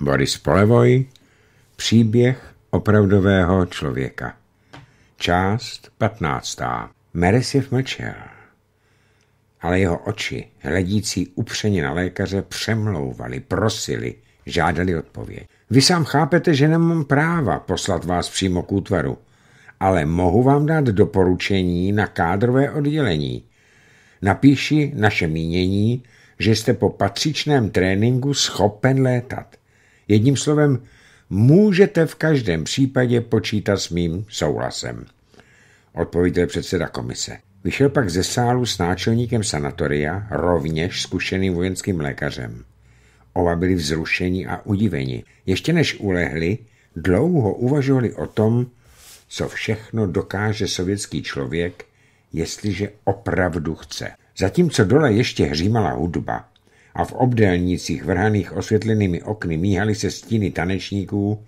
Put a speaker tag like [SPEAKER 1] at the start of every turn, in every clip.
[SPEAKER 1] Boris Polevoj Příběh opravdového člověka Část patnáctá Meresjev mlčel, ale jeho oči, hledící upřeně na lékaře, přemlouvali, prosili, žádali odpověď. Vy sám chápete, že nemám práva poslat vás přímo k útvaru, ale mohu vám dát doporučení na kádrové oddělení. Napíši naše mínění, že jste po patřičném tréninku schopen létat. Jedním slovem, můžete v každém případě počítat s mým souhlasem, odpověděl předseda komise. Vyšel pak ze sálu s náčelníkem sanatoria, rovněž zkušeným vojenským lékařem. Oba byli vzrušeni a udiveni. Ještě než ulehli, dlouho uvažovali o tom, co všechno dokáže sovětský člověk, jestliže opravdu chce. Zatímco dole ještě hřímala hudba, a v obdélnicích vrhaných osvětlenými okny míhaly se stíny tanečníků,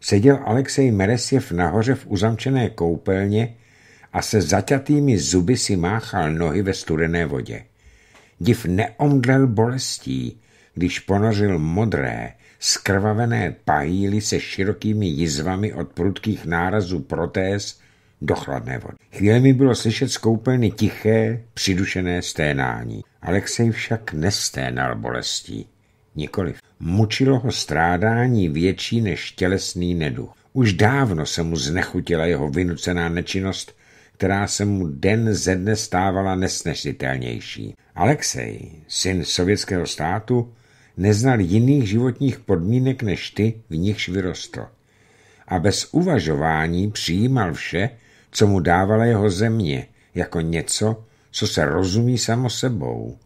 [SPEAKER 1] seděl Alexej Meresjev nahoře v uzamčené koupelně a se zaťatými zuby si máchal nohy ve studené vodě. Div neomdlel bolestí, když ponořil modré, skrvavené pahýly se širokými jizvami od prudkých nárazů protéz do chladné vody. mi bylo slyšet skoupelny tiché, přidušené sténání. Alexej však nesténal bolestí. Nikoliv. Mučilo ho strádání větší než tělesný neduch. Už dávno se mu znechutila jeho vynucená nečinnost, která se mu den ze dne stávala nesnesitelnější. Alexej, syn sovětského státu, neznal jiných životních podmínek než ty, v nichž vyrostl. A bez uvažování přijímal vše, co mu dávala jeho země, jako něco, co se rozumí samo sebou.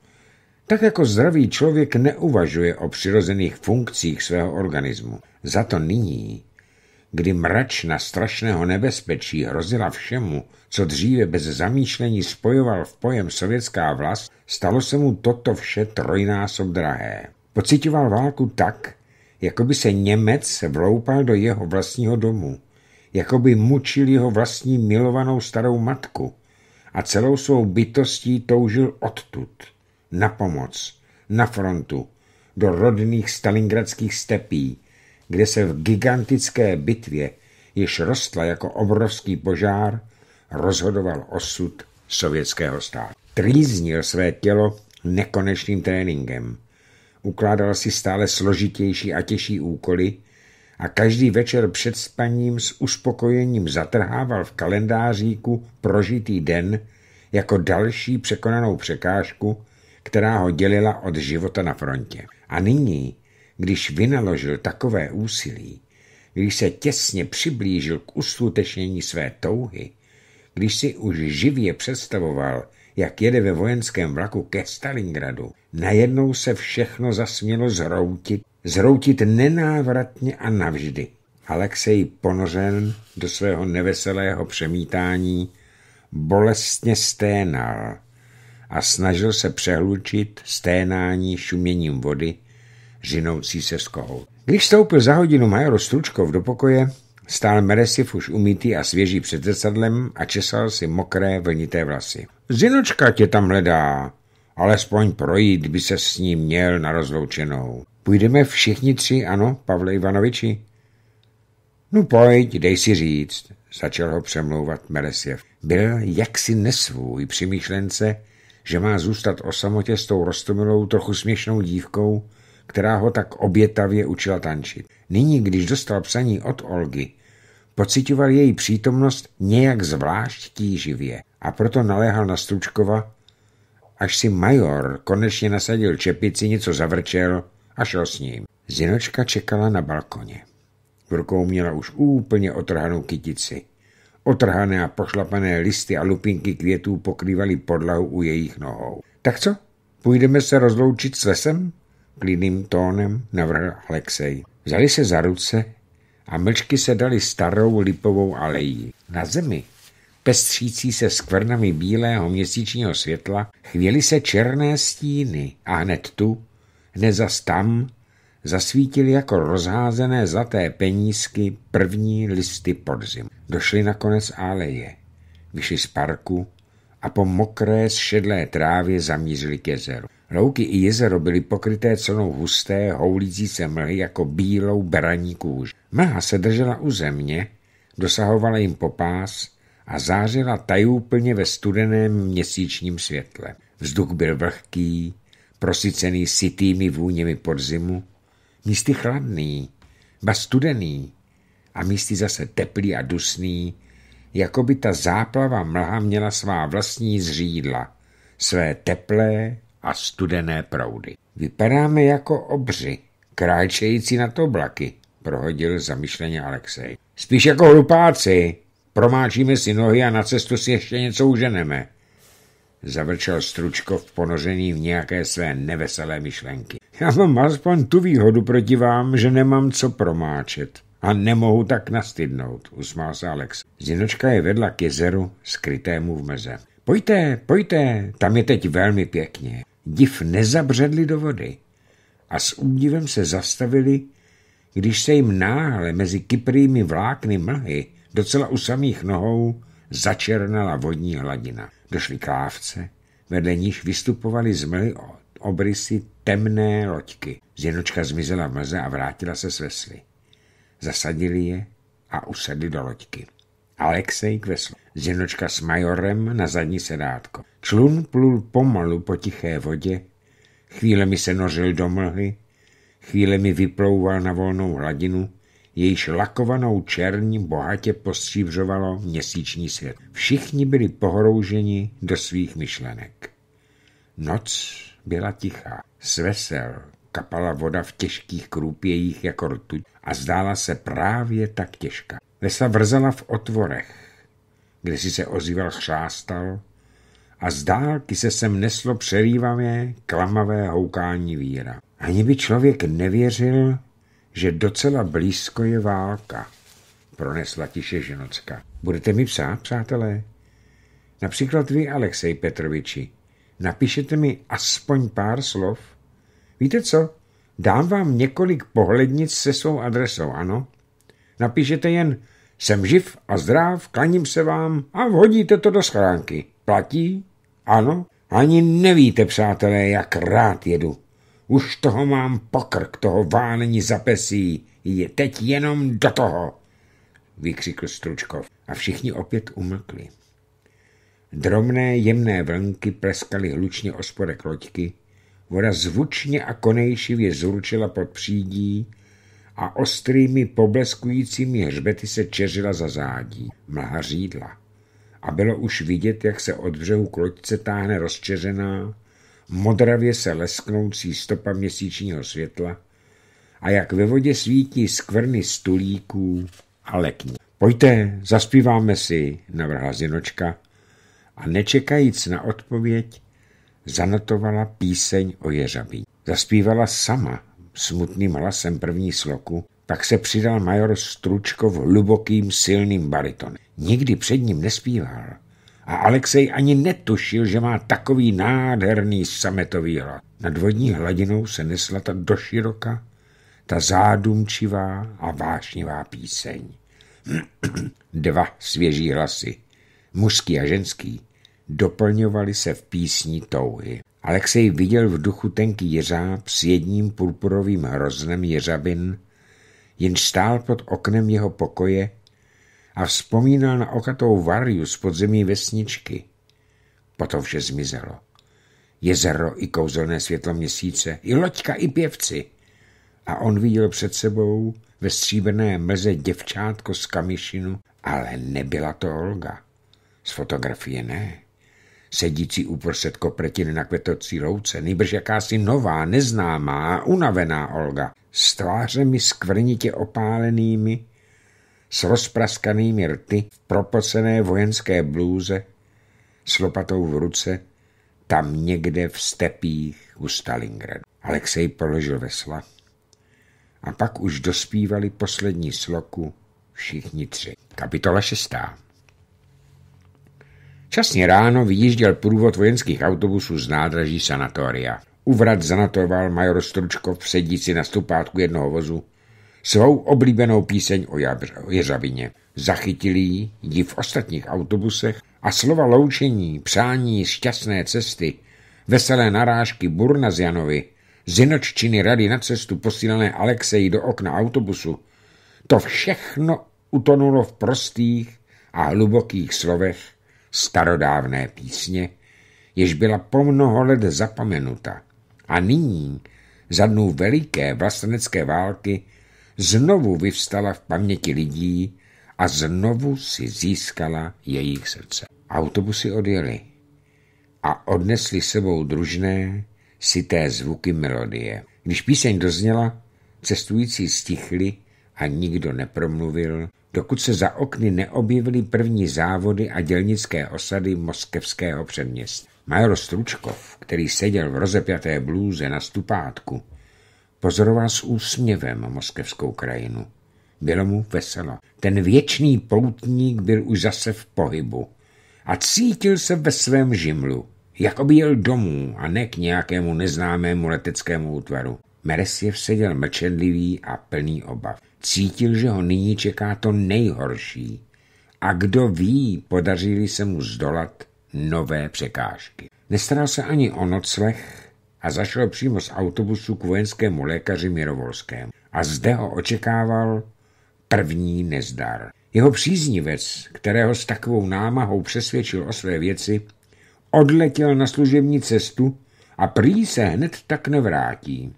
[SPEAKER 1] Tak jako zdravý člověk neuvažuje o přirozených funkcích svého organismu. Za to nyní, kdy mračna strašného nebezpečí hrozila všemu, co dříve bez zamýšlení spojoval v pojem sovětská vlast, stalo se mu toto vše trojnásob drahé. Pocitoval válku tak, jako by se Němec vloupal do jeho vlastního domu jako by mučil jeho vlastní milovanou starou matku a celou svou bytostí toužil odtud, na pomoc, na frontu, do rodných stalingradských stepí, kde se v gigantické bitvě, jež rostla jako obrovský požár, rozhodoval osud sovětského státu. Trýznil své tělo nekonečným tréninkem. Ukládal si stále složitější a těžší úkoly, a každý večer před spaním s uspokojením zatrhával v kalendáříku prožitý den jako další překonanou překážku, která ho dělila od života na frontě. A nyní, když vynaložil takové úsilí, když se těsně přiblížil k uslutečnění své touhy, když si už živě představoval, jak jede ve vojenském vlaku ke Stalingradu, najednou se všechno zasmělo zroutit zroutit nenávratně a navždy. Alexej ponořen do svého neveselého přemítání bolestně sténal a snažil se přehlučit sténání šuměním vody, řinoucí se z kohou. Když stoupil za hodinu major Stručkov do pokoje, stál Meresiv už umýtý a svěží před zrcadlem a česal si mokré vlnité vlasy. Zinočka tě tam hledá, alespoň projít by se s ním měl na rozloučenou. Půjdeme všichni tři, ano, Pavle Ivanoviči? No pojď, dej si říct, začal ho přemlouvat Melesjev. Byl jaksi nesvůj při myšlence, že má zůstat o samotě s tou rostomilou trochu směšnou dívkou, která ho tak obětavě učila tančit. Nyní, když dostal psaní od Olgy, pocitoval její přítomnost nějak zvlášť tíživě a proto naléhal na Stručkova, až si major konečně nasadil čepici, něco zavrčel a šel s ním. Zinočka čekala na balkoně. V rukou měla už úplně otrhanou kytici. Otrhané a pošlapané listy a lupinky květů pokrývaly podlahu u jejich nohou. Tak co? Půjdeme se rozloučit s lesem? Klidným tónem navrhl Alexej. Vzali se za ruce a mlčky se dali starou lipovou alejí. Na zemi, pestřící se skvrnami bílého měsíčního světla, chvěly se černé stíny a hned tu zas tam zasvítili jako rozházené zlaté penízky první listy podzimu. Došli na konec áleje, vyšli z parku a po mokré, šedlé trávě zamířili k jezeru. Louky i jezero byly pokryté celou husté, houlící se mlhy jako bílou beraní kůž. Mlha se držela u země, dosahovala jim po a zářila tajúplně ve studeném měsíčním světle. Vzduch byl vlhký, prosycený sitými vůněmi podzimu, místy chladný, ba studený a místy zase teplý a dusný, jako by ta záplava mlha měla svá vlastní zřídla, své teplé a studené proudy. Vypadáme jako obři, kráčející to oblaky, prohodil zamyšleně Alexej. Spíš jako hlupáci, promáčíme si nohy a na cestu si ještě něco uženeme. Zavrčel Stručko v ponoření v nějaké své neveselé myšlenky. Já mám aspoň tu výhodu proti vám, že nemám co promáčet. A nemohu tak nastydnout, usmál se Alex. Zinočka je vedla k jezeru, skrytému v meze. Pojďte, pojďte, tam je teď velmi pěkně. Div nezabředli do vody a s údivem se zastavili, když se jim náhle mezi kyprými vlákny mlhy docela u samých nohou začernala vodní hladina došli k lávce, vedle níž vystupovali z od obrysy temné loďky. Zjenočka zmizela v mlze a vrátila se s vesly. Zasadili je a usedli do loďky. Alexej k veslu. Zjenočka s majorem na zadní sedátko. Člun plul pomalu po tiché vodě, chvíle mi se nořil do mlhy, chvíle mi vyplouval na volnou hladinu, jejíž lakovanou černí bohatě postřívřovalo měsíční svět. Všichni byli pohrouženi do svých myšlenek. Noc byla tichá. Svesel kapala voda v těžkých krůpějích jako rtuť a zdála se právě tak těžká. Lesa vrzala v otvorech, kde si se ozýval chřástal a z dálky se sem neslo přerývavé, klamavé houkání víra. Ani by člověk nevěřil, že docela blízko je válka, pronesla tiše ženocka. Budete mi psát, přátelé? Například vy, Alexej Petroviči. Napíšete mi aspoň pár slov? Víte co? Dám vám několik pohlednic se svou adresou, ano? Napíšete jen jsem živ a zdrav, klaním se vám a vhodíte to do schránky. Platí? Ano? Ani nevíte, přátelé, jak rád jedu už toho mám pokrk, toho válení za pesí. Je teď jenom do toho, vykřikl Stručkov a všichni opět umlkli. Drobné jemné vlnky pleskaly hlučně o spodek loďky, voda zvučně a konejšivě zručila pod přídí a ostrými pobleskujícími hřbety se čeřila za zádí. Mlha řídla a bylo už vidět, jak se od břehu k loďce táhne rozčeřená, modravě se lesknoucí stopa měsíčního světla a jak ve vodě svítí skvrny stulíků a lekní. Pojďte, zaspíváme si, navrhla Zinočka a nečekajíc na odpověď zanotovala píseň o jeřabí. Zaspívala sama smutným hlasem první sloku, pak se přidal major Stručkov hlubokým silným baritonem. Nikdy před ním nespíval, a Alexej ani netušil, že má takový nádherný sametový hlad. Nad vodní hladinou se nesla ta doširoka, ta zádumčivá a vášnivá píseň. Dva svěží hlasy, mužský a ženský, doplňovali se v písní touhy. Alexej viděl v duchu tenký jeřáb s jedním purpurovým hroznem jeřabin, jenž stál pod oknem jeho pokoje a vzpomínal na okatou varju z podzemí vesničky. Potom vše zmizelo. Jezero i kouzelné světlo měsíce, i loďka, i pěvci. A on viděl před sebou ve stříbrné mlze děvčátko z kamišinu, ale nebyla to Olga. Z fotografie ne. Sedící uprostřed kopretiny na kvetocí louce, nejbrž jakási nová, neznámá, unavená Olga, s tvářemi skvrnitě opálenými, s rozpraskanými rty v propocené vojenské blůze, s lopatou v ruce, tam někde v stepích u Stalingradu. Alexej položil vesla a pak už dospívali poslední sloku všichni tři. Kapitola šestá. Časně ráno vyjížděl průvod vojenských autobusů z nádraží sanatoria. U vrat zanatoval major Stručkov sedící na stupátku jednoho vozu svou oblíbenou píseň o jeřavině. Zachytili ji, ji v ostatních autobusech a slova loučení, přání šťastné cesty, veselé narážky Burna z Janovi, zinoččiny rady na cestu posílené Alexeji do okna autobusu, to všechno utonulo v prostých a hlubokých slovech starodávné písně, jež byla po mnoho let zapomenuta a nyní za dnů veliké vlastenecké války znovu vyvstala v paměti lidí a znovu si získala jejich srdce. Autobusy odjeli a odnesli sebou družné, sité zvuky melodie. Když píseň dozněla, cestující stichli a nikdo nepromluvil, dokud se za okny neobjevily první závody a dělnické osady moskevského předměstí. Major Stručkov, který seděl v rozepjaté blůze na stupátku, Pozoroval s úsměvem moskevskou krajinu. Bylo mu veselo. Ten věčný poutník byl už zase v pohybu a cítil se ve svém žimlu, jako by jel domů a ne k nějakému neznámému leteckému útvaru. Meresjev seděl mlčenlivý a plný obav. Cítil, že ho nyní čeká to nejhorší. A kdo ví, podařili se mu zdolat nové překážky. Nestaral se ani o nocleh, a zašel přímo z autobusu k vojenskému lékaři Mirovolskému. A zde ho očekával první nezdar. Jeho příznivec, kterého s takovou námahou přesvědčil o své věci, odletěl na služební cestu a prý se hned tak nevrátí.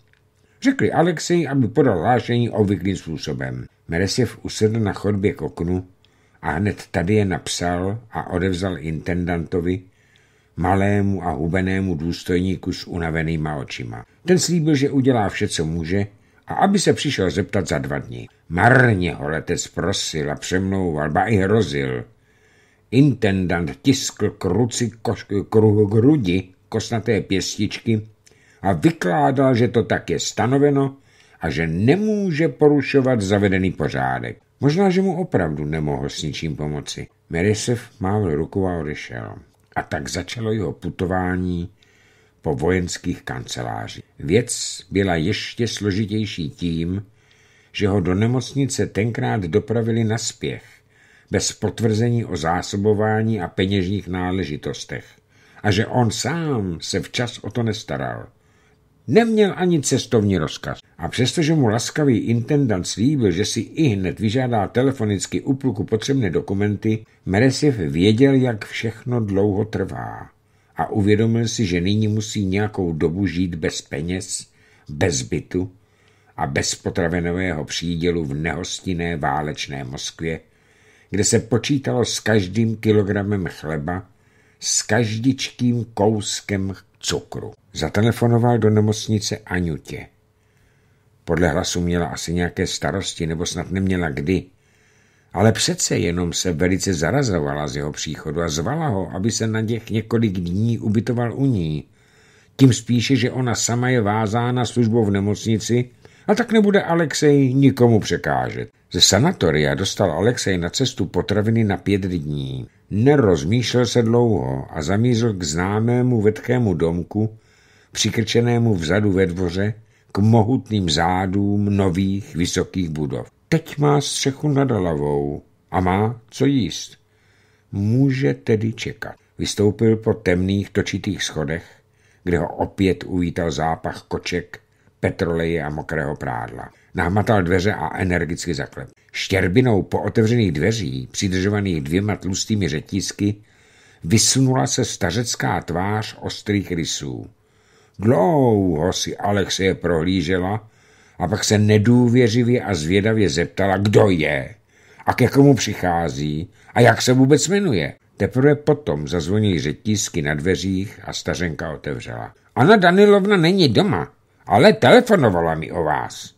[SPEAKER 1] Řekli Alexej, aby podal hlášení obvyklým způsobem. Meresiv usedl na chodbě k oknu a hned tady je napsal a odevzal intendantovi, malému a hubenému důstojníku s unavenýma očima. Ten slíbil, že udělá vše, co může, a aby se přišel zeptat za dva dny. Marně ho letec prosil a přemlouval, ba i hrozil. Intendant tiskl k ruci koš, kruh grudi kosnaté pěstičky a vykládal, že to tak je stanoveno a že nemůže porušovat zavedený pořádek. Možná, že mu opravdu nemohl s ničím pomoci. Merisev mávl ruku a odešel. A tak začalo jeho putování po vojenských kancelářích. Věc byla ještě složitější tím, že ho do nemocnice tenkrát dopravili na spěch, bez potvrzení o zásobování a peněžních náležitostech a že on sám se včas o to nestaral. Neměl ani cestovní rozkaz. A přestože mu laskavý intendant slíbil, že si i hned vyžádá telefonicky u potřebné dokumenty, Meresiv věděl, jak všechno dlouho trvá. A uvědomil si, že nyní musí nějakou dobu žít bez peněz, bez bytu a bez potravenového přídělu v nehostinné válečné Moskvě, kde se počítalo s každým kilogramem chleba, s každičkým kouskem cukru. Zatelefonoval do nemocnice Aňutě. Podle hlasu měla asi nějaké starosti, nebo snad neměla kdy. Ale přece jenom se velice zarazovala z jeho příchodu a zvala ho, aby se na těch několik dní ubytoval u ní. Tím spíše, že ona sama je vázána službou v nemocnici a tak nebude Alexej nikomu překážet. Ze sanatoria dostal Alexej na cestu potraviny na pět dní. Nerozmýšlel se dlouho a zamířil k známému vetkému domku, přikrčenému vzadu ve dvoře, k mohutným zádům nových vysokých budov. Teď má střechu nad hlavou a má co jíst. Může tedy čekat. Vystoupil po temných točitých schodech, kde ho opět uvítal zápach koček petroleje a mokrého prádla. Nahmatal dveře a energicky zaklep. Štěrbinou po otevřených dveří, přidržovaných dvěma tlustými řetízky, vysunula se stařecká tvář ostrých rysů. Dlouho si Alexie prohlížela a pak se nedůvěřivě a zvědavě zeptala, kdo je a ke komu přichází a jak se vůbec jmenuje. Teprve potom zazvonili řetízky na dveřích a stařenka otevřela. Ana Danilovna není doma, ale telefonovala mi o vás.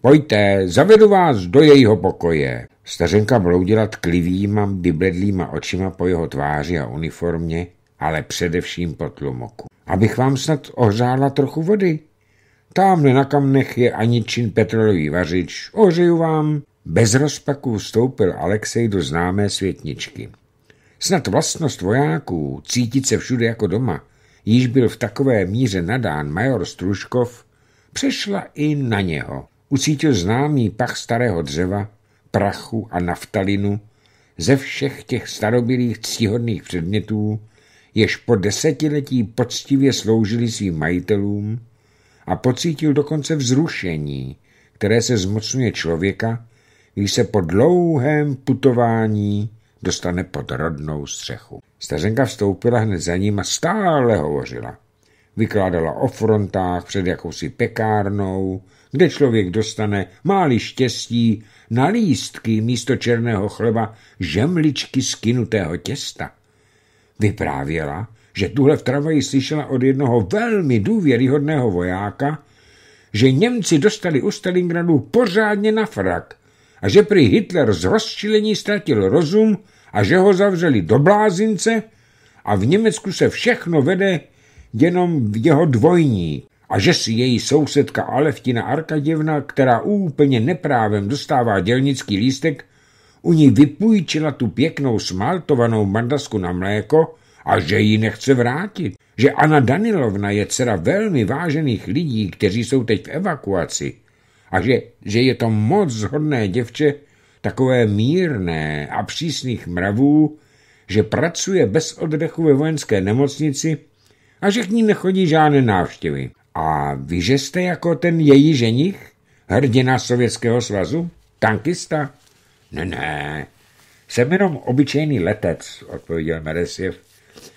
[SPEAKER 1] Pojďte, zavedu vás do jejího pokoje. Stařenka bloudila tklivýma, vybledlýma očima po jeho tváři a uniformě, ale především po tlumoku. Abych vám snad ohřála trochu vody. Tamhle na kamnech je Aničin petrolový vařič. Ohřeju vám. Bez rozpaků vstoupil Alexej do známé světničky. Snad vlastnost vojáků, cítit se všude jako doma, již byl v takové míře nadán major Stružkov, přešla i na něho. Ucítil známý pach starého dřeva, prachu a naftalinu ze všech těch starobilých ctihodných předmětů, jež po desetiletí poctivě sloužili svým majitelům a pocítil dokonce vzrušení, které se zmocňuje člověka, když se po dlouhém putování dostane pod rodnou střechu. Stařenka vstoupila hned za ním a stále hovořila. Vykládala o frontách před jakousi pekárnou, kde člověk dostane, máli štěstí, na lístky místo černého chleba žemličky skinutého těsta. Vyprávěla, že tuhle v tramvaji slyšela od jednoho velmi důvěryhodného vojáka, že Němci dostali u Stalingradu pořádně na frak a že prý Hitler z rozčilení ztratil rozum a že ho zavřeli do blázince a v Německu se všechno vede jenom v jeho dvojní a že si její sousedka Aleftina Arkaděvna, která úplně neprávem dostává dělnický lístek, u ní vypůjčila tu pěknou smaltovanou mandasku na mléko a že ji nechce vrátit. Že Anna Danilovna je dcera velmi vážených lidí, kteří jsou teď v evakuaci a že, že je to moc zhodné děvče, takové mírné a přísných mravů, že pracuje bez oddechu ve vojenské nemocnici a že k ní nechodí žádné návštěvy. A vy, že jste jako ten její ženich? Hrdina Sovětského svazu? Tankista? Ne, ne. Jsem jenom obyčejný letec, odpověděl Meresiev.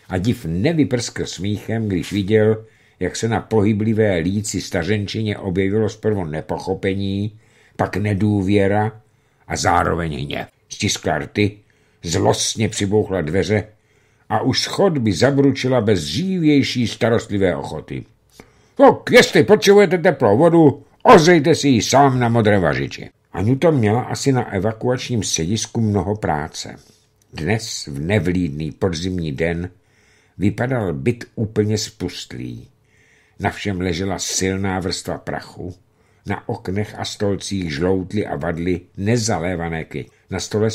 [SPEAKER 1] A div nevyprskl smíchem, když viděl, jak se na pohyblivé líci stařenčině objevilo zprvu nepochopení, pak nedůvěra a zároveň hněv. Stiskla rty, zlostně přibouchla dveře a už schod by zabručila bez dřívější starostlivé ochoty. Tak, jestli potřebujete teplou vodu, ozejte si ji sám na modré vařiči. Anuta měla asi na evakuačním sedisku mnoho práce. Dnes, v nevlídný podzimní den, vypadal byt úplně spustlý. Na všem ležela silná vrstva prachu, na oknech a stolcích žloutly a vadly nezalévané ky. Na stole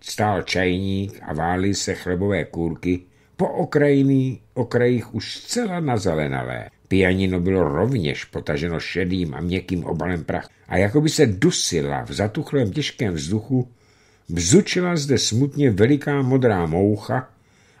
[SPEAKER 1] stál čajník a válí se chlebové kůrky, po okrajný, okrajích už zcela nazelenalé. Pianino bylo rovněž potaženo šedým a měkkým obalem prach a jako by se dusila v zatuchlém těžkém vzduchu, bzučila zde smutně veliká modrá moucha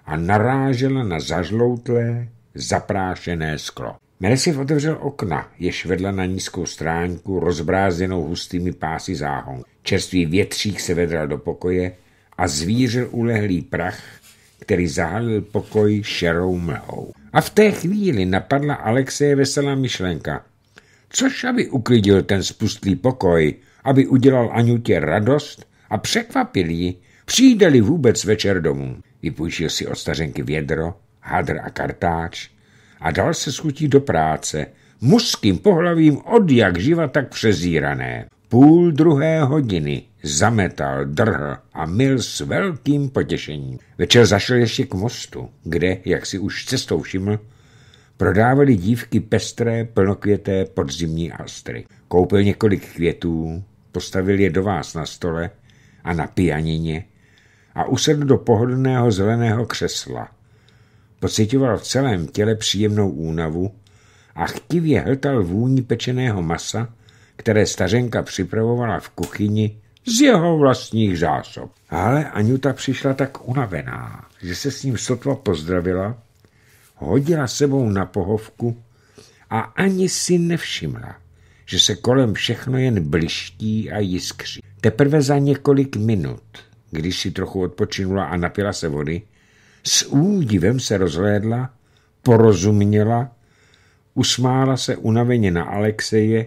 [SPEAKER 1] a narážela na zažloutlé, zaprášené sklo. Meresiv otevřel okna, jež vedla na nízkou stránku, rozbrázenou hustými pásy záhon. Čerstvý větřík se vedral do pokoje a zvířil ulehlý prach, který zahalil pokoj šerou mlhou. A v té chvíli napadla Alexeje veselá myšlenka. Což aby uklidil ten spustlý pokoj, aby udělal Aňutě radost a překvapil ji, přijde-li vůbec večer domů. Vypůjčil si od stařenky vědro, hadr a kartáč, a dal se schutí do práce, mužským pohlavím od jak živa tak přezírané. Půl druhé hodiny zametal, drhl a mil s velkým potěšením. Večer zašel ještě k mostu, kde, jak si už cestou všiml, prodávali dívky pestré, plnokvěté podzimní astry. Koupil několik květů, postavil je do vás na stole a na pijanině a usedl do pohodlného zeleného křesla – Pocitoval v celém těle příjemnou únavu a chtivě hltal vůni pečeného masa, které stařenka připravovala v kuchyni z jeho vlastních zásob. Ale Anjuta přišla tak unavená, že se s ním sotva pozdravila, hodila sebou na pohovku a ani si nevšimla, že se kolem všechno jen bliští a jiskří. Teprve za několik minut, když si trochu odpočinula a napila se vody, s údivem se rozhlédla, porozuměla, usmála se unaveně na Alexeje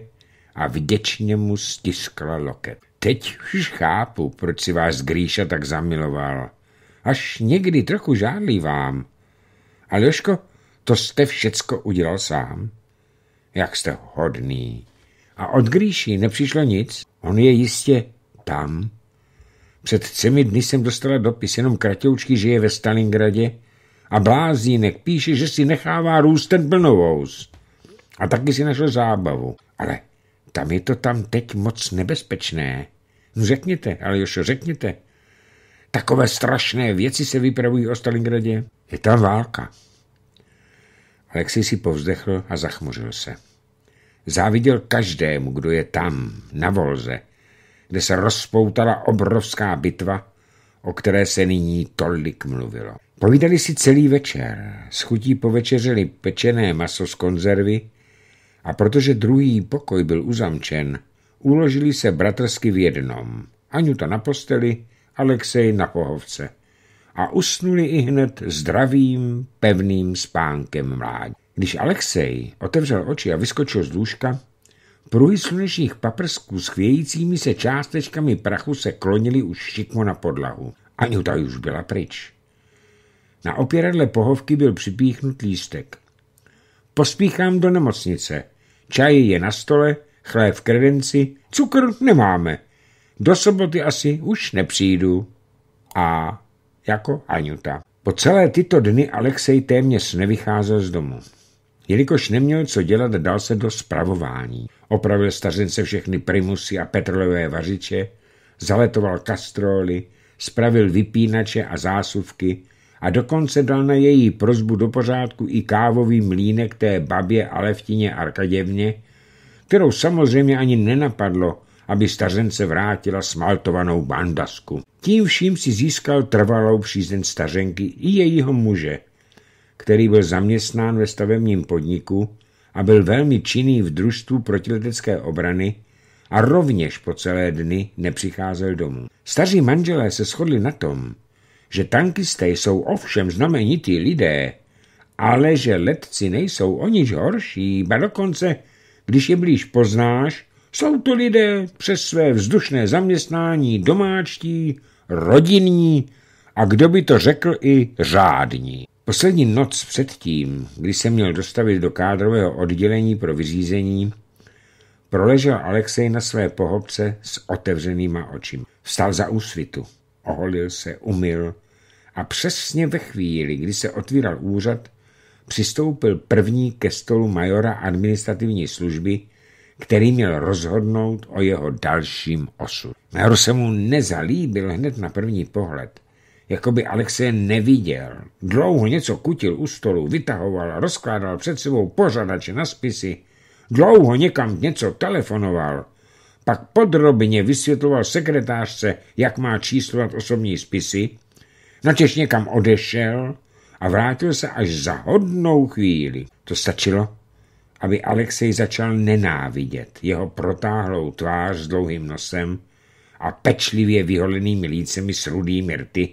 [SPEAKER 1] a vděčně mu stiskla loket. Teď už chápu, proč si vás Gríša tak zamiloval. Až někdy trochu žádlí vám. Aljoško, to jste všecko udělal sám? Jak jste hodný. A od Gríši nepřišlo nic? On je jistě tam. Před třemi dny jsem dostala dopis jenom kratoučky, že je ve Stalingradě a blázínek píše, že si nechává růst ten plnovous. A taky si našel zábavu. Ale tam je to tam teď moc nebezpečné. No řekněte, ale Jošo, řekněte. Takové strašné věci se vypravují o Stalingradě. Je tam válka. Alexej si povzdechl a zachmořil se. Záviděl každému, kdo je tam, na volze, kde se rozpoutala obrovská bitva, o které se nyní tolik mluvilo. Povídali si celý večer, s chutí povečeřili pečené maso z konzervy a protože druhý pokoj byl uzamčen, uložili se bratrsky v jednom. Aňuta na posteli, Alexej na pohovce. A usnuli i hned zdravým, pevným spánkem mládí. Když Alexej otevřel oči a vyskočil z lůžka, Pruhy slunečních paprsků s chvějícími se částečkami prachu se klonily už šikmo na podlahu. Anjuta už byla pryč. Na opěradle pohovky byl připíchnut lístek. Pospíchám do nemocnice. Čaj je na stole, chléb v kredenci, cukr nemáme. Do soboty asi už nepřijdu. A jako Anjuta. Po celé tyto dny Alexej téměř nevycházel z domu. Jelikož neměl co dělat, dal se do spravování. Opravil stařince všechny primusy a petrolové vařiče, zaletoval kastroly, spravil vypínače a zásuvky a dokonce dal na její prozbu do pořádku i kávový mlínek té babě Aleftině Arkaděvně, kterou samozřejmě ani nenapadlo, aby stařence vrátila smaltovanou bandasku. Tím vším si získal trvalou přízeň stařenky i jejího muže – který byl zaměstnán ve stavebním podniku a byl velmi činný v družstvu protiletecké obrany a rovněž po celé dny nepřicházel domů. Staří manželé se shodli na tom, že tankisté jsou ovšem znamenití lidé, ale že letci nejsou o nič horší, ba dokonce, když je blíž poznáš, jsou to lidé přes své vzdušné zaměstnání domáčtí, rodinní a kdo by to řekl i řádní. Poslední noc předtím, kdy se měl dostavit do kádrového oddělení pro vyřízení, proležel Alexej na své pohobce s otevřenýma očima. Vstal za úsvitu, oholil se, umyl a přesně ve chvíli, kdy se otvíral úřad, přistoupil první ke stolu majora administrativní služby, který měl rozhodnout o jeho dalším osu. Major se mu nezalíbil hned na první pohled, jako by Alexej neviděl. Dlouho něco kutil u stolu, vytahoval, rozkládal před sebou pořadače na spisy, dlouho někam něco telefonoval, pak podrobně vysvětloval sekretářce, jak má číslovat osobní spisy, načež někam odešel a vrátil se až za hodnou chvíli. To stačilo, aby Alexej začal nenávidět jeho protáhlou tvář s dlouhým nosem a pečlivě vyholenými lícemi s rudými rty,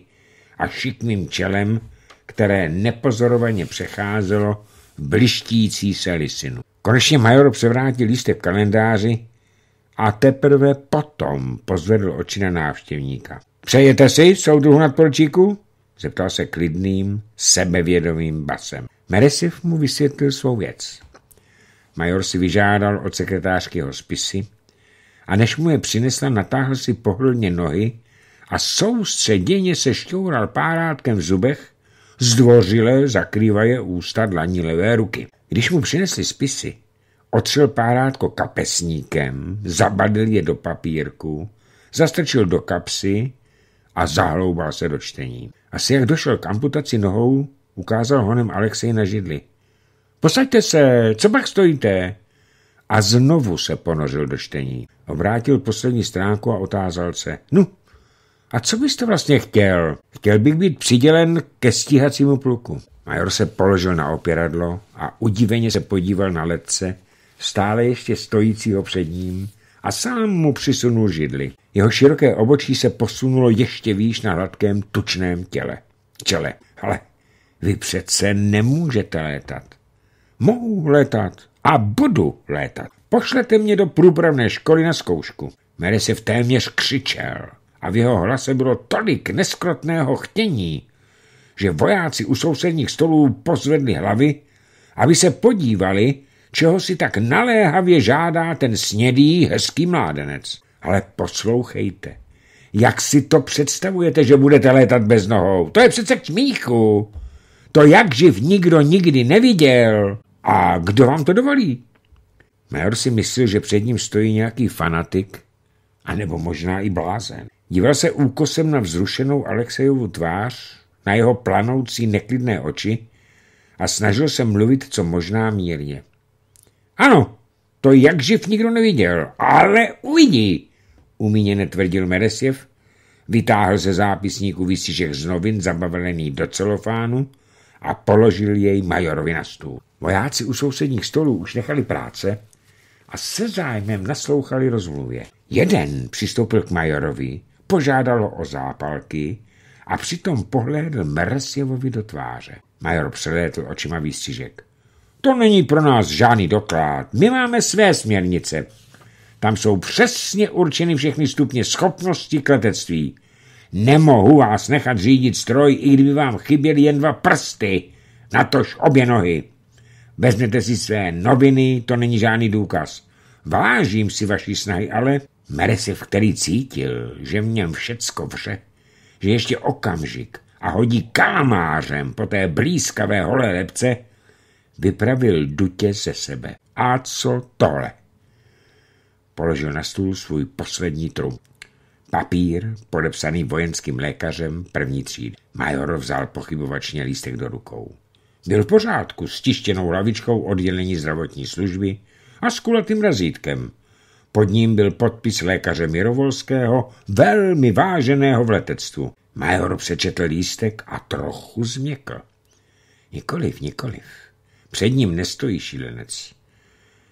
[SPEAKER 1] a šikmým čelem, které nepozorovaně přecházelo v blištící se lisinu. Konečně Major převrátil lístek v kalendáři a teprve potom pozvedl oči na návštěvníka. Přejete si, soudruhu nadporučíku? zeptal se klidným, sebevědomým basem. Meresiv mu vysvětlil svou věc. Major si vyžádal od sekretářky spisy a než mu je přinesla, natáhl si pohodlně nohy a soustředěně šťoural párátkem v zubech, zdvořile zakrývaje ústa dlaní levé ruky. Když mu přinesli spisy, otřel párátko kapesníkem, zabadl je do papírku, zastrčil do kapsy a zahloubal se do čtení. Asi jak došel k amputaci nohou, ukázal honem Alexej na židli. Posaďte se, co pak stojíte? A znovu se ponořil do čtení. Vrátil poslední stránku a otázal se. No, a co byste vlastně chtěl? Chtěl bych být přidělen ke stíhacímu pluku. Major se položil na opěradlo a udiveně se podíval na letce, stále ještě stojícího před ním, a sám mu přisunul židli. Jeho široké obočí se posunulo ještě výš na hladkém tučném těle. Čele, ale vy přece nemůžete létat. Mohu létat a budu létat. Pošlete mě do průpravné školy na zkoušku. Mere se v téměř křičel a v jeho hlase bylo tolik neskrotného chtění, že vojáci u sousedních stolů pozvedli hlavy, aby se podívali, čeho si tak naléhavě žádá ten snědý, hezký mládenec. Ale poslouchejte, jak si to představujete, že budete létat bez nohou? To je přece k smíchu. To jak živ nikdo nikdy neviděl. A kdo vám to dovolí? Major si myslel, že před ním stojí nějaký fanatik, anebo možná i blázen. Díval se úkosem na vzrušenou Alexejovu tvář, na jeho planoucí neklidné oči a snažil se mluvit co možná mírně. Ano, to jak živ nikdo neviděl, ale uvidí, umíněně tvrdil Meresjev, vytáhl ze zápisníku vysížek z novin zabavený do celofánu a položil jej majorovi na stůl. Vojáci u sousedních stolů už nechali práce a se zájmem naslouchali rozmluvě. Jeden přistoupil k majorovi požádalo o zápalky a přitom pohlédl Mersjevovi do tváře. Major přelétl očima výstřižek. To není pro nás žádný doklad. My máme své směrnice. Tam jsou přesně určeny všechny stupně schopnosti k letectví. Nemohu vás nechat řídit stroj, i kdyby vám chyběly jen dva prsty, natož obě nohy. Vezměte si své noviny, to není žádný důkaz. Vážím si vaší snahy, ale Meresiv, který cítil, že v něm všecko vře, že ještě okamžik a hodí kámářem po té blízkavé holé lepce, vypravil dutě ze sebe. A co tohle? Položil na stůl svůj poslední trum. Papír, podepsaný vojenským lékařem první třídy. Major vzal pochybovačně lístek do rukou. Byl v pořádku s tištěnou lavičkou oddělení zdravotní služby a s kulatým razítkem, pod ním byl podpis lékaře Mirovolského, velmi váženého v letectvu. Major přečetl lístek a trochu změkl. Nikoliv, nikoliv. Před ním nestojí šílenec.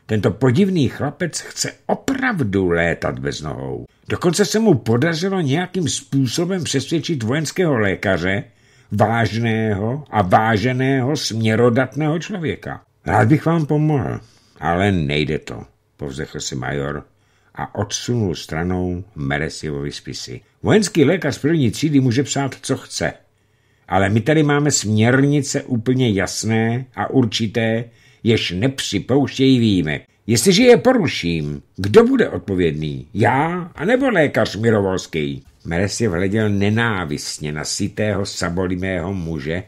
[SPEAKER 1] Tento podivný chlapec chce opravdu létat bez nohou. Dokonce se mu podařilo nějakým způsobem přesvědčit vojenského lékaře, vážného a váženého směrodatného člověka. Rád bych vám pomohl, ale nejde to povzdechl si major a odsunul stranou Meresivovi spisy. Vojenský lékař první třídy může psát, co chce, ale my tady máme směrnice úplně jasné a určité, jež nepřipouštějí výjimek. Jestliže je poruším, kdo bude odpovědný? Já anebo lékař Mirovolský? Meres je vhleděl nenávistně na sitého sabolimého muže,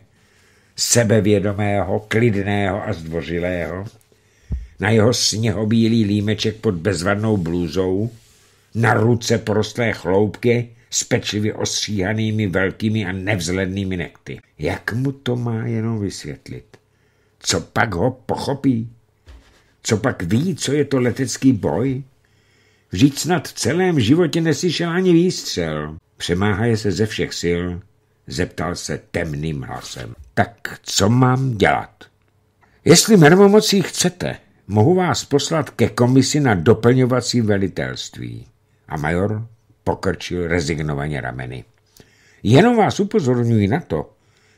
[SPEAKER 1] sebevědomého, klidného a zdvořilého, na jeho sněhobílý límeček pod bezvadnou blůzou, na ruce prostlé chloupky s pečlivě ostříhanými velkými a nevzlednými nekty. Jak mu to má jenom vysvětlit? Co pak ho pochopí? Co pak ví, co je to letecký boj? Vždyť snad v celém životě neslyšel ani výstřel. Přemáhaje se ze všech sil, zeptal se temným hlasem. Tak co mám dělat? Jestli mermomocí chcete, mohu vás poslat ke komisi na doplňovací velitelství. A major pokrčil rezignovaně rameny. Jenom vás upozorňuji na to,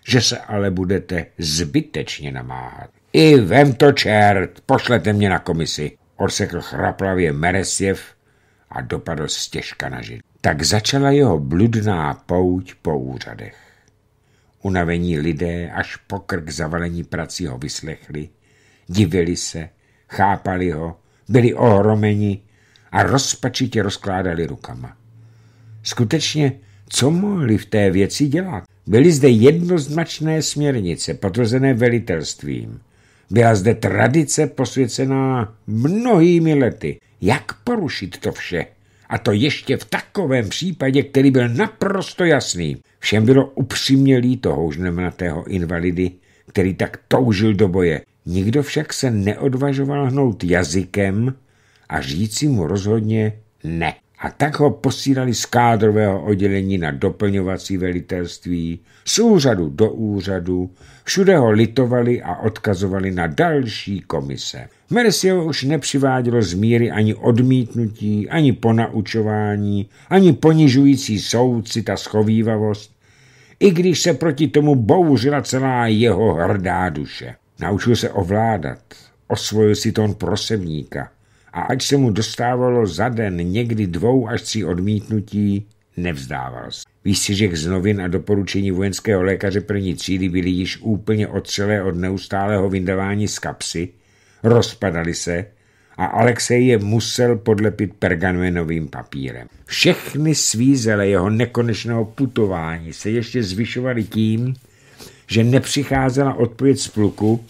[SPEAKER 1] že se ale budete zbytečně namáhat. I vem to čert, pošlete mě na komisi, orsekl chraplavě Meresjev a dopadl stěžka na žid. Tak začala jeho bludná pouť po úřadech. Unavení lidé až pokrk zavalení prací ho vyslechli, divili se Chápali ho, byli ohromeni a rozpačitě rozkládali rukama. Skutečně, co mohli v té věci dělat? Byly zde jednoznačné směrnice, potvrzené velitelstvím. Byla zde tradice posvěcená mnohými lety. Jak porušit to vše? A to ještě v takovém případě, který byl naprosto jasný. Všem bylo upřímně líto houžnemnatého invalidy, který tak toužil do boje, Nikdo však se neodvažoval hnout jazykem a říci mu rozhodně ne. A tak ho posílali z kádrového oddělení na doplňovací velitelství, z úřadu do úřadu, všude ho litovali a odkazovali na další komise. Mercier už nepřivádělo míry ani odmítnutí, ani ponaučování, ani ponižující soucit a schovývavost, i když se proti tomu bouřila celá jeho hrdá duše. Naučil se ovládat, osvojil si tón prosebníka a ať se mu dostávalo za den někdy dvou až tří odmítnutí, nevzdával se. že z novin a doporučení vojenského lékaře první třídy byly již úplně otřelé od neustálého vyndavání z kapsy, rozpadaly se a Alexej je musel podlepit pergamenovým papírem. Všechny svízele jeho nekonečného putování se ještě zvyšovaly tím, že nepřicházela odpověď z pluku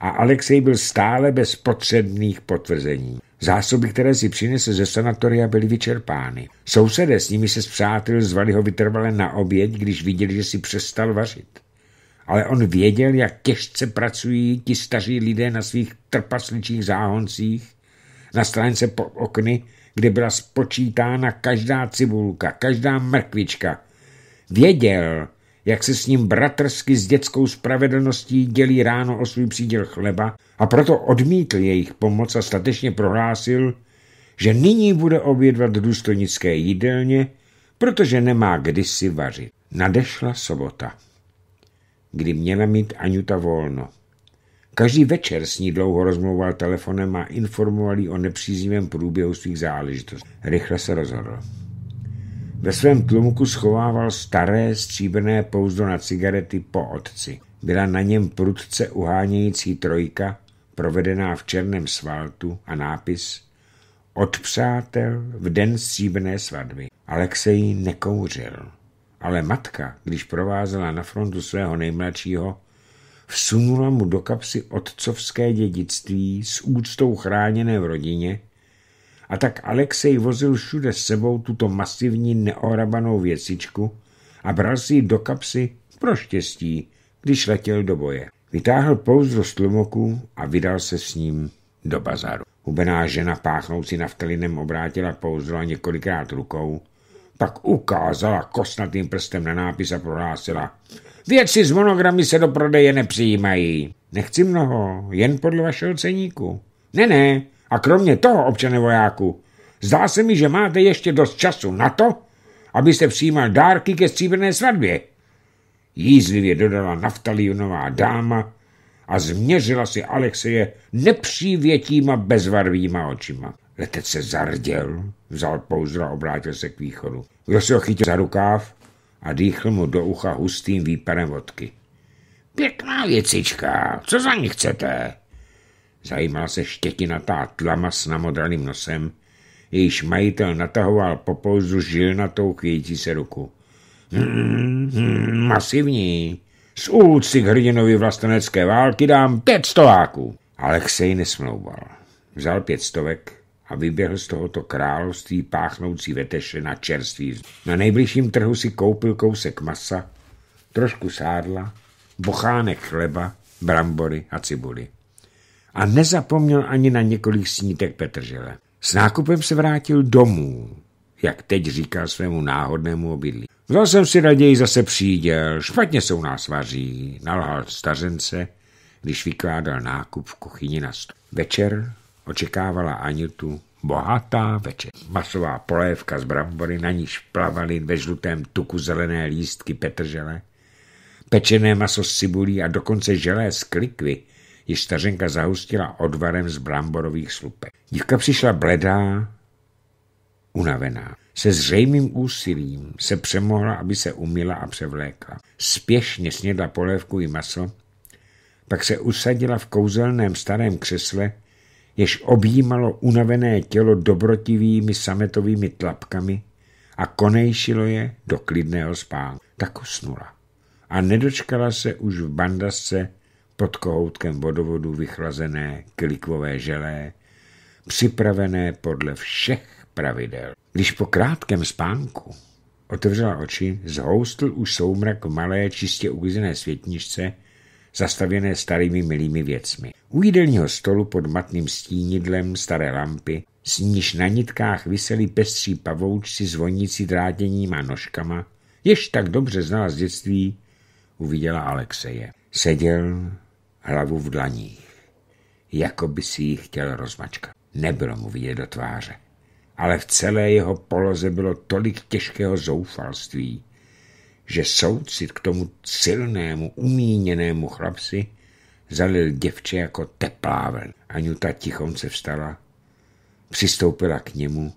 [SPEAKER 1] a Alexej byl stále bez potřebných potvrzení. Zásoby, které si přinesl ze sanatoria, byly vyčerpány. Sousedé s nimi se zpřátel zvali ho vytrvale na oběd, když viděli, že si přestal vařit. Ale on věděl, jak těžce pracují ti staří lidé na svých trpasličích záhoncích, na stránce po okny, kde byla spočítána každá cibulka, každá mrkvička. Věděl, jak se s ním bratrsky s dětskou spravedlností dělí ráno o svůj příděl chleba a proto odmítl jejich pomoc a statečně prohlásil, že nyní bude obědvat důstojnické jídelně, protože nemá kdy si vařit. Nadešla sobota, kdy měla mít Anjuta volno. Každý večer s ní dlouho rozmlouval telefonem a informoval ji o nepříznivém průběhu svých záležitostí. Rychle se rozhodl. Ve svém tlumku schovával staré stříbrné pouzdo na cigarety po otci. Byla na něm prudce uhánějící trojka, provedená v černém svaltu a nápis Od přátel v den stříbrné svatby. Alexej nekouřil, ale matka, když provázela na frontu svého nejmladšího, vsunula mu do kapsy otcovské dědictví s úctou chráněné v rodině a tak Alexej vozil všude s sebou tuto masivní neorabanou věcičku a bral si ji do kapsy pro štěstí, když letěl do boje. Vytáhl pouzdro z tlumoku a vydal se s ním do bazaru. Hubená žena páchnoucí naftalinem obrátila pouzdro a několikrát rukou, pak ukázala kostnatým prstem na nápis a prohlásila Věci s monogramy se do prodeje nepřijímají. Nechci mnoho, jen podle vašeho ceníku. Ne, ne, a kromě toho, občane vojáku, zdá se mi, že máte ještě dost času na to, abyste přijímal dárky ke stříbrné svatbě. Jízlivě dodala naftalionová dáma a změřila si Alexeje nepřívětíma bezvarvýma očima. Letec se zarděl, vzal pouzdra a obrátil se k východu. Kdo se ho chytil za rukáv a dýchl mu do ucha hustým výparem vodky. Pěkná věcička, co za ní chcete? Zajímal se štětinatá tlama s namodraným nosem, jejíž majitel natahoval po pouzu žilnatou chvějící se ruku.
[SPEAKER 2] Hmm, hmm,
[SPEAKER 1] masivní. Z úcty k hrdinovi vlastenecké války dám pět stováků. Alexej nesmlouval. Vzal pět stovek a vyběhl z tohoto království páchnoucí veteše na čerství. Na nejbližším trhu si koupil kousek masa, trošku sádla, bochánek chleba, brambory a cibuli a nezapomněl ani na několik snítek Petržele. S nákupem se vrátil domů, jak teď říkal svému náhodnému obydlí. Vzal jsem si raději zase příděl, špatně se u nás vaří, nalhal stařence, když vykládal nákup v kuchyni na stůl. Večer očekávala Anitu bohatá večer. Masová polévka z brambory, na níž plavaly ve žlutém tuku zelené lístky petržele, pečené maso s cibulí a dokonce želé z klikvy – ji stařenka zahustila odvarem z bramborových slupek. Dívka přišla bledá, unavená. Se zřejmým úsilím se přemohla, aby se umila a převlékla. Spěšně snědla polévku i maso, pak se usadila v kouzelném starém křesle, jež objímalo unavené tělo dobrotivými sametovými tlapkami a konejšilo je do klidného spánku. Tak usnula a nedočkala se už v bandasce pod kohoutkem vodovodu vychlazené klikvové želé, připravené podle všech pravidel. Když po krátkém spánku otevřela oči, zhoustl už soumrak v malé, čistě uklizené světničce, zastavěné starými milými věcmi. U jídelního stolu pod matným stínidlem staré lampy, s níž na nitkách visely pestří pavoučci zvonící drátěním a nožkama, jež tak dobře znala z dětství, uviděla Alexeje. Seděl hlavu v dlaních, jako by si ji chtěl rozmačkat. Nebylo mu vidět do tváře, ale v celé jeho poloze bylo tolik těžkého zoufalství, že soucit k tomu silnému, umíněnému chlapci zalil děvče jako tepláven. Aňuta tichonce vstala, přistoupila k němu,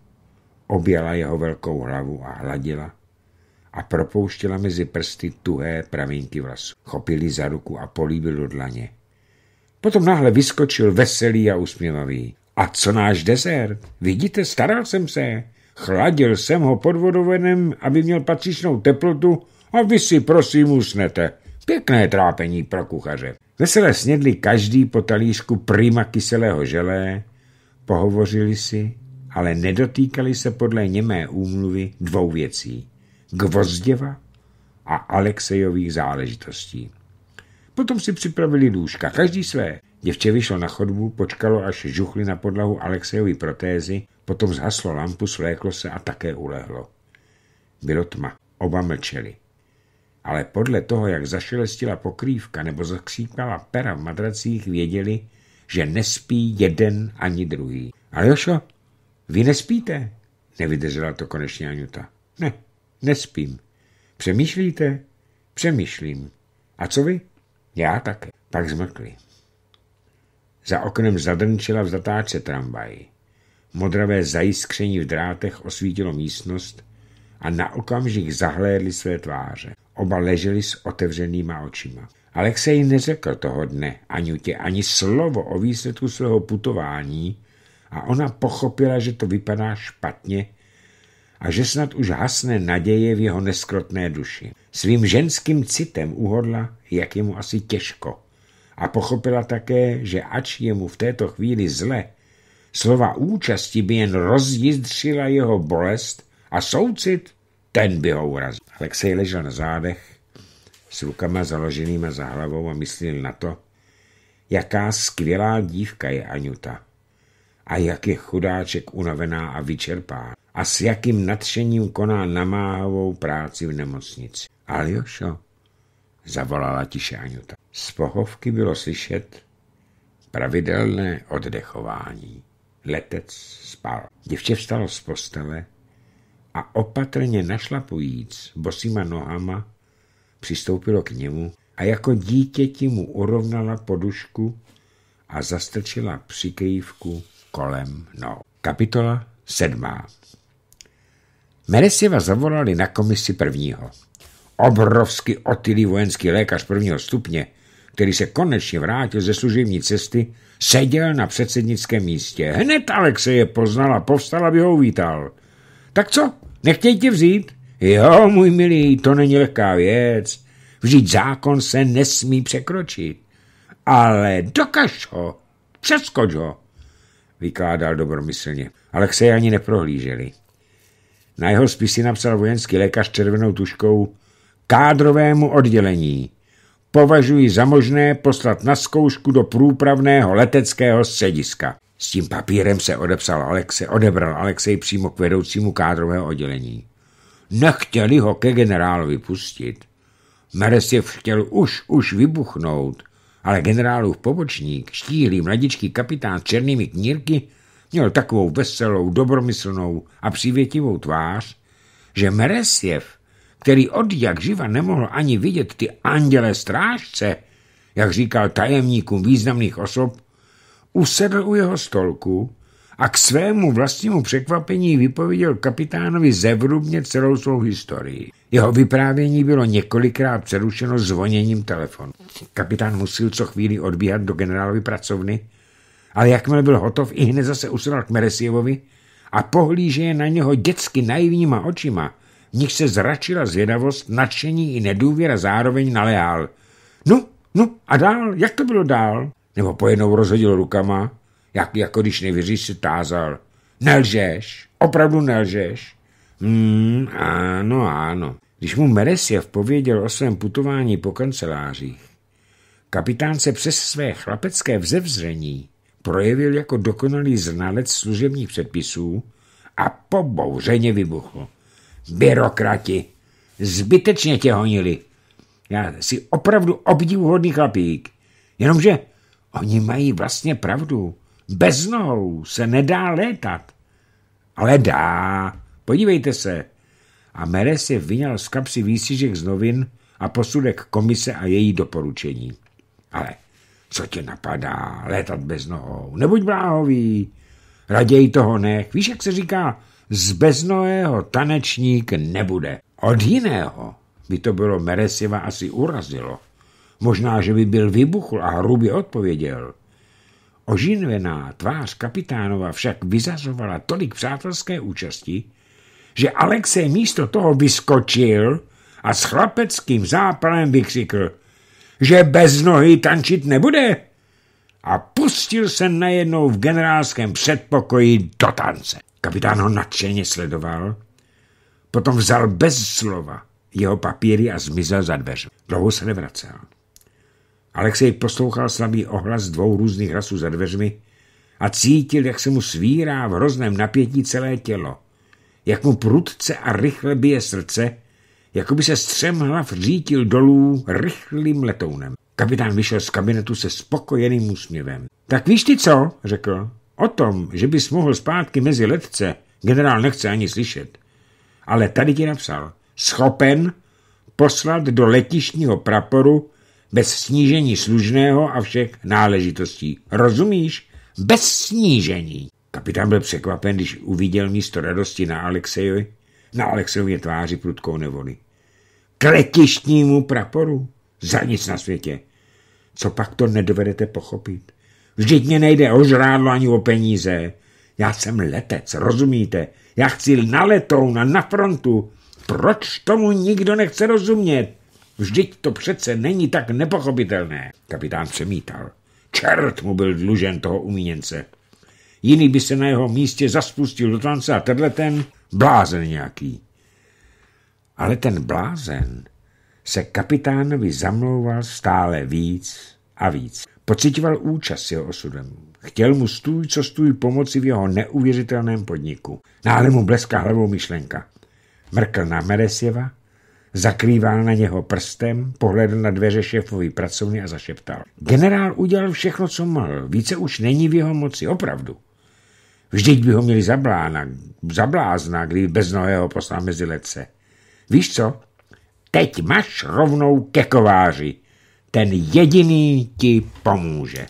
[SPEAKER 1] objala jeho velkou hlavu a hladila – a propouštěla mezi prsty tuhé pravinky vlasů. Chopili za ruku a políbil do dlaně. Potom náhle vyskočil veselý a usměvavý. A co náš desert? Vidíte, staral jsem se. Chladil jsem ho pod vodovenem, aby měl patřičnou teplotu a vy si prosím usnete. Pěkné trápení pro kuchaře. Veselé snědli každý po talířku prima kyselého želé, pohovořili si, ale nedotýkali se podle němé úmluvy dvou věcí. Gvozděva a Alexejových záležitostí. Potom si připravili lůžka, každý své. Děvče vyšlo na chodbu, počkalo, až žuchli na podlahu Alexejovy protézy, potom zhaslo lampu, svléklo se a také ulehlo. Bylo tma, oba mlčeli. Ale podle toho, jak zašelestila pokrývka nebo zakřípala pera v madracích, věděli, že nespí jeden ani druhý. A Jošo, vy nespíte? Nevydržela to konečně Aňuta. Ne, Nespím. Přemýšlíte? Přemýšlím. A co vy? Já také. Pak zmrkli. Za oknem zadrnčila v zatáčce tramvaj. Modravé zajiskření v drátech osvítilo místnost a na okamžik zahlédli své tváře. Oba leželi s otevřenýma očima. Alexej neřekl toho dne Aňutě ani slovo o výsledku svého putování a ona pochopila, že to vypadá špatně a že snad už hasne naděje v jeho neskrotné duši. Svým ženským citem uhodla, jak je mu asi těžko. A pochopila také, že ač je mu v této chvíli zle, slova účasti by jen rozjizdřila jeho bolest a soucit, ten by ho urazil. Alexej ležel na zádech, s rukama založenýma za hlavou a myslil na to, jaká skvělá dívka je Aňuta a jak je chudáček unavená a vyčerpá a s jakým nadšením koná namáhavou práci v nemocnici. Aljošo, zavolala tiše Anjuta. Z pohovky bylo slyšet pravidelné oddechování. Letec spal. Děvče vstalo z postele a opatrně našlapujíc bosýma nohama přistoupilo k němu a jako dítěti mu urovnala podušku a zastrčila přikejívku kolem no. Kapitola sedmá. Menesieva zavolali na komisi prvního. Obrovský otylý vojenský lékař prvního stupně, který se konečně vrátil ze služební cesty, seděl na předsednickém místě. Hned Alexe je poznal a povstal, aby ho uvítal. Tak co, nechtějí tě vzít? Jo, můj milý, to není lehká věc. Vždyť zákon se nesmí překročit. Ale dokaž ho, přeskoč ho, vykládal dobromyslně. Alexej ani neprohlíželi. Na jeho spisy napsal vojenský lékař červenou tuškou kádrovému oddělení. Považuji za možné poslat na zkoušku do průpravného leteckého střediska. S tím papírem se odepsal Alexe, odebral Alexej přímo k vedoucímu kádrového oddělení. Nechtěli ho ke generálovi pustit. je chtěl už, už vybuchnout, ale generálův pobočník, štíhlý mladičký kapitán s černými knírky, Měl takovou veselou, dobromyslnou a přívětivou tvář, že Meresjev, který od jak živa nemohl ani vidět ty anděle strážce, jak říkal tajemníkům významných osob, usedl u jeho stolku a k svému vlastnímu překvapení vypověděl kapitánovi zevrubně celou svou historii. Jeho vyprávění bylo několikrát přerušeno zvoněním telefonu. Kapitán musel co chvíli odbíhat do generálovy pracovny, ale jakmile byl hotov, i hned zase usral k Meresievovi a pohlíže na něho dětsky naivníma očima, v nich se zračila zvědavost, nadšení i nedůvěra zároveň naléhal. No, no a dál, jak to bylo dál? Nebo pojednou rozhodil rukama, jak, jako když nevěříš, se tázal. Nelžeš, opravdu nelžeš. Hmm, ano, ano. Když mu Meresiev pověděl o svém putování po kancelářích, kapitán se přes své chlapecké vzevzření projevil jako dokonalý znalec služebních předpisů a pobouřeně vybuchl. Byrokrati! Zbytečně tě honili. Já si opravdu obdivuhodný chlapík. Jenomže oni mají vlastně pravdu. Bez nohou se nedá létat. Ale dá. Podívejte se. A Mere si vyňal z kapsy výsižek z novin a posudek komise a její doporučení. Ale co tě napadá? Létat bez nohou. Nebuď bláhový. Raději toho nech. Víš, jak se říká, z beznojeho tanečník nebude. Od jiného by to bylo Meresiva asi urazilo. Možná, že by byl vybuchl a hrubě odpověděl. Ožinvená tvář kapitánova však vyzařovala tolik přátelské účasti, že Alexej místo toho vyskočil a s chlapeckým zápalem vykřikl že bez nohy tančit nebude. A pustil se najednou v generálském předpokoji do tance. Kapitán ho nadšeně sledoval, potom vzal bez slova jeho papíry a zmizel za dveře. Dlouho se nevracel. Alexej poslouchal slabý ohlas dvou různých hlasů za dveřmi a cítil, jak se mu svírá v hrozném napětí celé tělo, jak mu prudce a rychle bije srdce jako by se střem hlav řítil dolů rychlým letounem. Kapitán vyšel z kabinetu se spokojeným úsměvem. Tak víš ty co, řekl. O tom, že bys mohl zpátky mezi letce, generál nechce ani slyšet. Ale tady ti napsal. Schopen poslat do letišního praporu bez snížení služného a všech náležitostí. Rozumíš? Bez snížení. Kapitán byl překvapen, když uviděl místo radosti na Alexejovi na Alexově tváři prudkou nevoli. letištnímu praporu? Za nic na světě. Co pak to nedovedete pochopit? Vždyť mě nejde o žrádlo ani o peníze. Já jsem letec, rozumíte? Já chci na letou, na, na frontu. Proč tomu nikdo nechce rozumět? Vždyť to přece není tak nepochopitelné. Kapitán přemítal. Čert mu byl dlužen toho umíněnce. Jiný by se na jeho místě zaspustil do tance a tenhle ten Blázen nějaký. Ale ten blázen se kapitánovi zamlouval stále víc a víc. Pocitoval účast jeho osudem. Chtěl mu stůj co stůj pomoci v jeho neuvěřitelném podniku. Náhle mu bleská hlavou myšlenka. Mrkl na Meresjeva, zakrýval na něho prstem, pohledl na dveře šéfovi pracovny a zašeptal. Generál udělal všechno, co mohl. Více už není v jeho moci, opravdu. Vždyť by ho měli zablána, zablázna, kdyby bez nohého poslal mezi letce. Víš co? Teď máš rovnou ke kováři. Ten jediný ti pomůže.